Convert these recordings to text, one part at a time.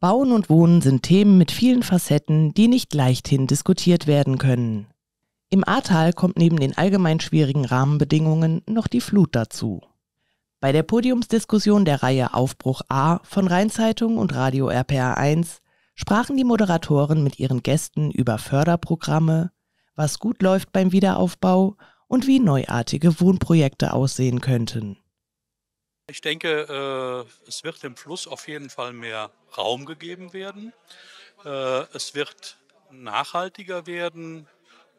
Bauen und Wohnen sind Themen mit vielen Facetten, die nicht leichthin diskutiert werden können. Im Ahrtal kommt neben den allgemein schwierigen Rahmenbedingungen noch die Flut dazu. Bei der Podiumsdiskussion der Reihe Aufbruch A von Rheinzeitung und Radio RPA 1 sprachen die Moderatoren mit ihren Gästen über Förderprogramme, was gut läuft beim Wiederaufbau und wie neuartige Wohnprojekte aussehen könnten. Ich denke, äh, es wird dem Fluss auf jeden Fall mehr Raum gegeben werden. Äh, es wird nachhaltiger werden.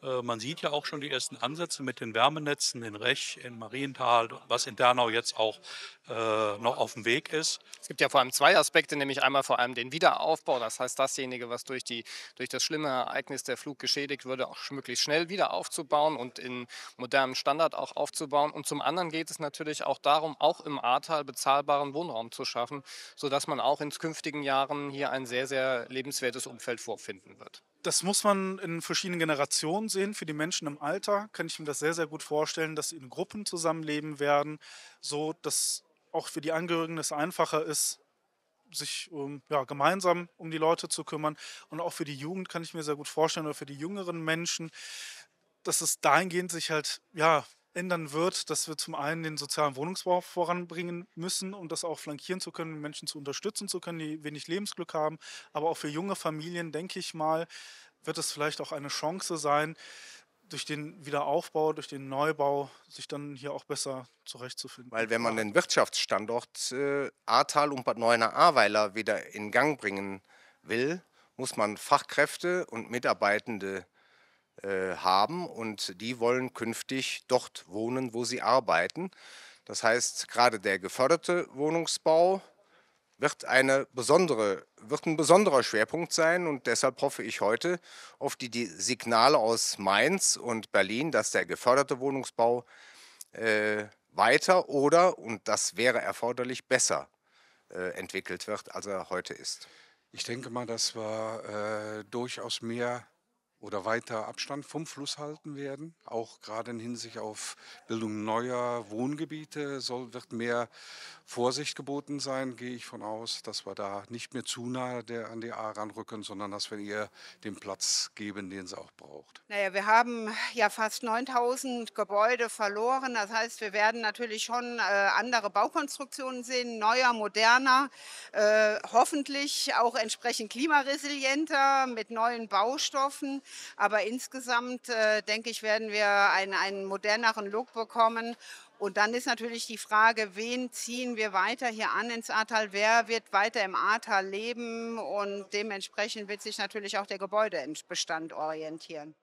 Äh, man sieht ja auch schon die ersten Ansätze mit den Wärmenetzen in Rech, in Marienthal, was in Dernau jetzt auch äh, noch auf dem Weg ist. Es gibt ja vor allem zwei Aspekte, nämlich einmal vor allem den Wiederaufbau, das heißt dasjenige, was durch, die, durch das schlimme Ereignis der Flug geschädigt würde, auch möglichst schnell wieder aufzubauen und in modernen Standard auch aufzubauen. Und zum anderen geht es natürlich auch darum, auch im Ahrtal bezahlbaren Wohnraum zu schaffen, sodass man auch in künftigen Jahren hier ein sehr, sehr lebenswertes Umfeld vorfinden wird. Das muss man in verschiedenen Generationen sehen. Für die Menschen im Alter kann ich mir das sehr, sehr gut vorstellen, dass sie in Gruppen zusammenleben werden, so dass auch für die Angehörigen es einfacher ist, sich ähm, ja, gemeinsam um die Leute zu kümmern. Und auch für die Jugend kann ich mir sehr gut vorstellen, oder für die jüngeren Menschen, dass es dahingehend sich halt ja, ändern wird, dass wir zum einen den sozialen Wohnungsbau voranbringen müssen, um das auch flankieren zu können, Menschen zu unterstützen zu können, die wenig Lebensglück haben. Aber auch für junge Familien, denke ich mal, wird es vielleicht auch eine Chance sein, durch den Wiederaufbau, durch den Neubau sich dann hier auch besser zurechtzufinden. Weil wenn man den Wirtschaftsstandort äh, Ahrtal und Bad Neuner Ahrweiler wieder in Gang bringen will, muss man Fachkräfte und Mitarbeitende äh, haben und die wollen künftig dort wohnen, wo sie arbeiten. Das heißt, gerade der geförderte Wohnungsbau wird, eine besondere, wird ein besonderer Schwerpunkt sein und deshalb hoffe ich heute auf die, die Signale aus Mainz und Berlin, dass der geförderte Wohnungsbau äh, weiter oder, und das wäre erforderlich, besser äh, entwickelt wird, als er heute ist. Ich denke mal, dass wir äh, durchaus mehr oder weiter Abstand vom Fluss halten werden. Auch gerade in Hinsicht auf Bildung neuer Wohngebiete soll, wird mehr Vorsicht geboten sein, gehe ich von aus, dass wir da nicht mehr zu nahe der, an die A ranrücken, sondern dass wir ihr den Platz geben, den sie auch braucht. Naja, wir haben ja fast 9000 Gebäude verloren. Das heißt, wir werden natürlich schon äh, andere Baukonstruktionen sehen, neuer, moderner, äh, hoffentlich auch entsprechend klimaresilienter mit neuen Baustoffen. Aber insgesamt, äh, denke ich, werden wir einen, einen moderneren Look bekommen. Und dann ist natürlich die Frage, wen ziehen wir weiter hier an ins Ahrtal? Wer wird weiter im Ahrtal leben? Und dementsprechend wird sich natürlich auch der Gebäudebestand orientieren.